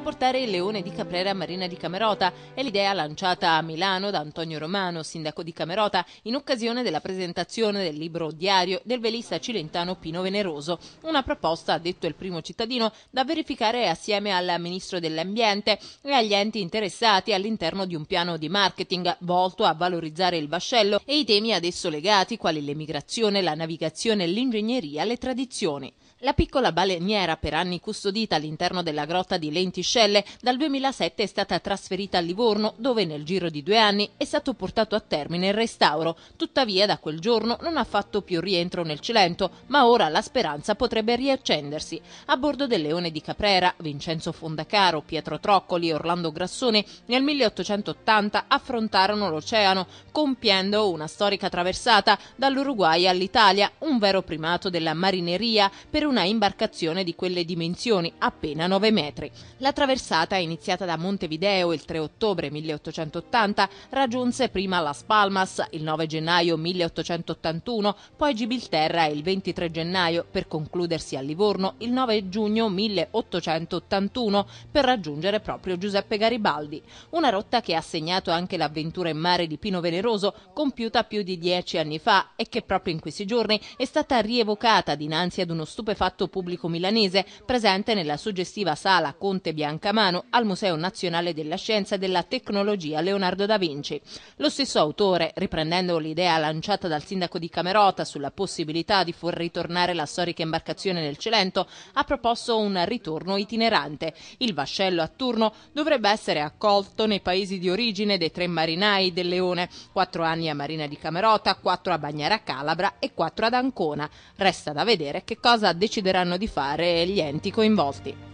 riportare il leone di Caprera a Marina di Camerota è l'idea lanciata a Milano da Antonio Romano, sindaco di Camerota, in occasione della presentazione del libro diario del velista cilentano Pino Veneroso, una proposta, ha detto il primo cittadino, da verificare assieme al Ministro dell'Ambiente e agli enti interessati all'interno di un piano di marketing volto a valorizzare il vascello e i temi ad esso legati quali l'emigrazione, la navigazione, l'ingegneria, le tradizioni. La piccola baleniera per anni custodita all'interno della grotta di Lentisce Seychelles. Dal 2007 è stata trasferita a Livorno, dove nel giro di due anni è stato portato a termine il restauro. Tuttavia da quel giorno non ha fatto più rientro nel Cilento, ma ora la speranza potrebbe riaccendersi. A bordo del Leone di Caprera, Vincenzo Fondacaro, Pietro Troccoli e Orlando Grassone nel 1880 affrontarono l'oceano, compiendo una storica traversata dall'Uruguay all'Italia, un vero primato della marineria per una imbarcazione di quelle dimensioni, appena 9 metri. La traversata, iniziata da Montevideo il 3 ottobre 1880, raggiunse prima Las Palmas il 9 gennaio 1881, poi Gibilterra il 23 gennaio, per concludersi a Livorno il 9 giugno 1881, per raggiungere proprio Giuseppe Garibaldi. Una rotta che ha segnato anche l'avventura in mare di Pino Veneroso, compiuta più di dieci anni fa e che proprio in questi giorni è stata rievocata dinanzi ad uno stupefatto pubblico milanese presente nella suggestiva sala Conte Bianco Ancamano al Museo Nazionale della Scienza e della Tecnologia Leonardo da Vinci. Lo stesso autore, riprendendo l'idea lanciata dal sindaco di Camerota sulla possibilità di far ritornare la storica imbarcazione nel Celento, ha proposto un ritorno itinerante. Il vascello a turno dovrebbe essere accolto nei paesi di origine dei tre marinai del Leone, quattro anni a Marina di Camerota, quattro a Bagnara Calabra e quattro ad Ancona. Resta da vedere che cosa decideranno di fare gli enti coinvolti.